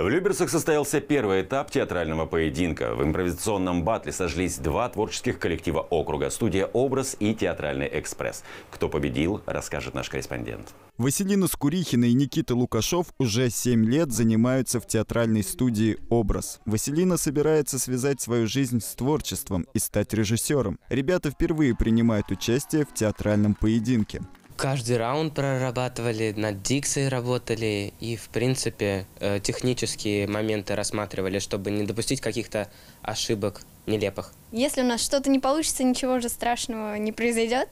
В Люберцах состоялся первый этап театрального поединка. В импровизационном батле сожглись два творческих коллектива округа – студия «Образ» и «Театральный экспресс». Кто победил, расскажет наш корреспондент. Василина Скурихина и Никита Лукашов уже семь лет занимаются в театральной студии «Образ». Василина собирается связать свою жизнь с творчеством и стать режиссером. Ребята впервые принимают участие в театральном поединке каждый раунд прорабатывали, над дикцией работали и, в принципе, э, технические моменты рассматривали, чтобы не допустить каких-то ошибок нелепых. Если у нас что-то не получится, ничего же страшного не произойдет.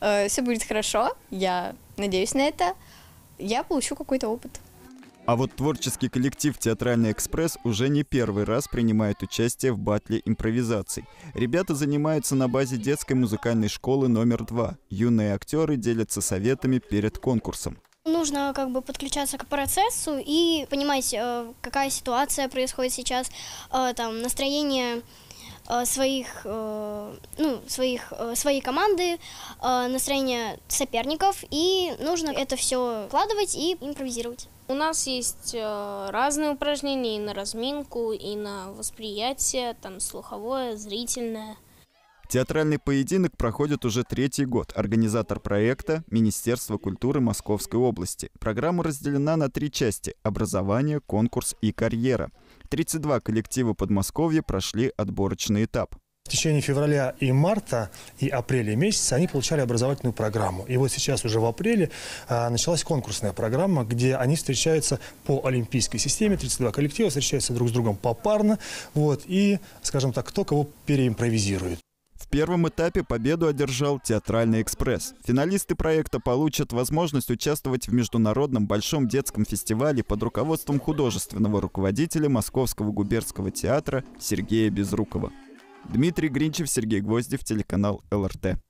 Э, Все будет хорошо, я надеюсь на это. Я получу какой-то опыт. А вот творческий коллектив «Театральный экспресс» уже не первый раз принимает участие в батле импровизаций. Ребята занимаются на базе детской музыкальной школы номер два. Юные актеры делятся советами перед конкурсом. Нужно как бы подключаться к процессу и понимать, э, какая ситуация происходит сейчас, э, там, настроение Э, своих, э, ну, своих, э, своей команды, настроение соперников, и нужно это все вкладывать и импровизировать. У нас есть разные упражнения и на разминку, и на восприятие, там слуховое, зрительное. Театральный поединок проходит уже третий год. Организатор проекта – Министерство культуры Московской области. Программа разделена на три части – образование, конкурс и карьера – 32 коллектива Подмосковья прошли отборочный этап. В течение февраля и марта, и апреля месяца они получали образовательную программу. И вот сейчас уже в апреле а, началась конкурсная программа, где они встречаются по олимпийской системе, 32 коллектива встречаются друг с другом попарно, вот, и, скажем так, кто кого переимпровизирует первом этапе победу одержал «Театральный экспресс». Финалисты проекта получат возможность участвовать в международном большом детском фестивале под руководством художественного руководителя Московского губернского театра Сергея Безрукова. Дмитрий Гринчев, Сергей Гвоздев, телеканал ЛРТ.